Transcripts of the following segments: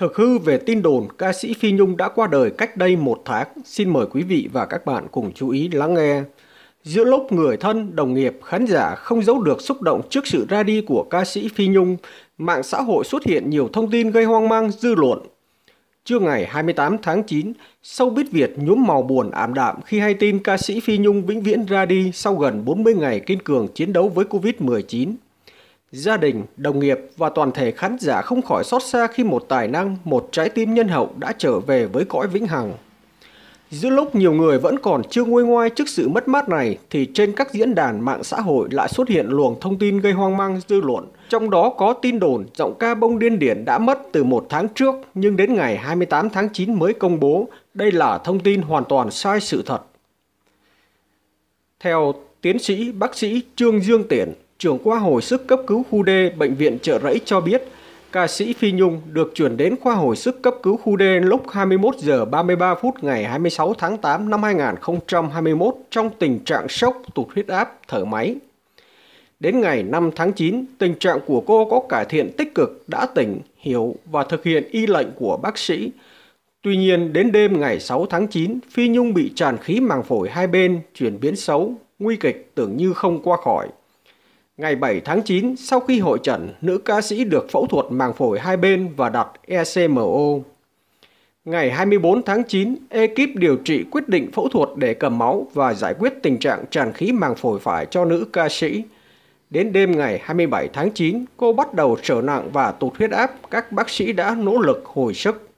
Thực hư về tin đồn ca sĩ Phi Nhung đã qua đời cách đây một tháng, xin mời quý vị và các bạn cùng chú ý lắng nghe. Giữa lúc người thân, đồng nghiệp, khán giả không giấu được xúc động trước sự ra đi của ca sĩ Phi Nhung, mạng xã hội xuất hiện nhiều thông tin gây hoang mang dư luận. Trưa ngày 28 tháng 9, sâu showbiz Việt nhuốm màu buồn ảm đạm khi hay tin ca sĩ Phi Nhung vĩnh viễn ra đi sau gần 40 ngày kiên cường chiến đấu với Covid-19. Gia đình, đồng nghiệp và toàn thể khán giả không khỏi xót xa khi một tài năng, một trái tim nhân hậu đã trở về với cõi vĩnh hằng. Giữa lúc nhiều người vẫn còn chưa nguôi ngoai trước sự mất mát này thì trên các diễn đàn mạng xã hội lại xuất hiện luồng thông tin gây hoang mang dư luận. Trong đó có tin đồn giọng ca bông điên điển đã mất từ một tháng trước nhưng đến ngày 28 tháng 9 mới công bố. Đây là thông tin hoàn toàn sai sự thật. Theo tiến sĩ bác sĩ Trương Dương Tiển, trưởng khoa hồi sức cấp cứu khu D Bệnh viện Trợ Rẫy cho biết, ca sĩ Phi Nhung được chuyển đến khoa hồi sức cấp cứu khu D lúc 21 giờ 33 phút ngày 26 tháng 8 năm 2021 trong tình trạng sốc, tụt huyết áp, thở máy. Đến ngày 5 tháng 9, tình trạng của cô có cải thiện tích cực, đã tỉnh, hiểu và thực hiện y lệnh của bác sĩ. Tuy nhiên, đến đêm ngày 6 tháng 9, Phi Nhung bị tràn khí màng phổi hai bên, chuyển biến xấu, nguy kịch tưởng như không qua khỏi. Ngày 7 tháng 9, sau khi hội trần, nữ ca sĩ được phẫu thuật màng phổi hai bên và đặt ECMO. Ngày 24 tháng 9, ekip điều trị quyết định phẫu thuật để cầm máu và giải quyết tình trạng tràn khí màng phổi phải cho nữ ca sĩ. Đến đêm ngày 27 tháng 9, cô bắt đầu trở nặng và tụt huyết áp, các bác sĩ đã nỗ lực hồi sức.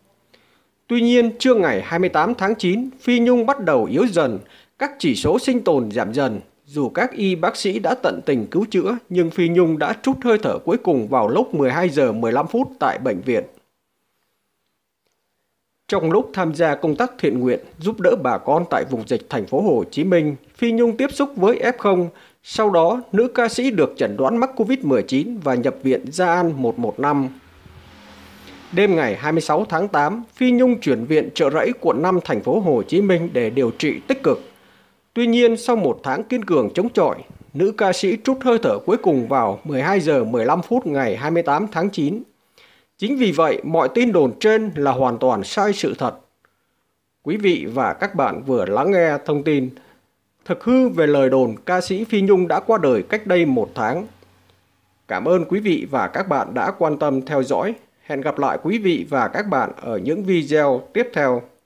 Tuy nhiên, trưa ngày 28 tháng 9, Phi Nhung bắt đầu yếu dần, các chỉ số sinh tồn giảm dần, dù các y bác sĩ đã tận tình cứu chữa, nhưng Phi Nhung đã trút hơi thở cuối cùng vào lúc 12 giờ 15 phút tại bệnh viện. Trong lúc tham gia công tác thiện nguyện giúp đỡ bà con tại vùng dịch thành phố Hồ Chí Minh, Phi Nhung tiếp xúc với F0, sau đó nữ ca sĩ được chẩn đoán mắc COVID-19 và nhập viện Gia An 115. Đêm ngày 26 tháng 8, Phi Nhung chuyển viện trợ rẫy quận 5 thành phố Hồ Chí Minh để điều trị tích cực. Tuy nhiên, sau một tháng kiên cường chống chọi, nữ ca sĩ trút hơi thở cuối cùng vào 12 giờ 15 phút ngày 28 tháng 9. Chính vì vậy, mọi tin đồn trên là hoàn toàn sai sự thật. Quý vị và các bạn vừa lắng nghe thông tin thực hư về lời đồn ca sĩ Phi Nhung đã qua đời cách đây một tháng. Cảm ơn quý vị và các bạn đã quan tâm theo dõi. Hẹn gặp lại quý vị và các bạn ở những video tiếp theo.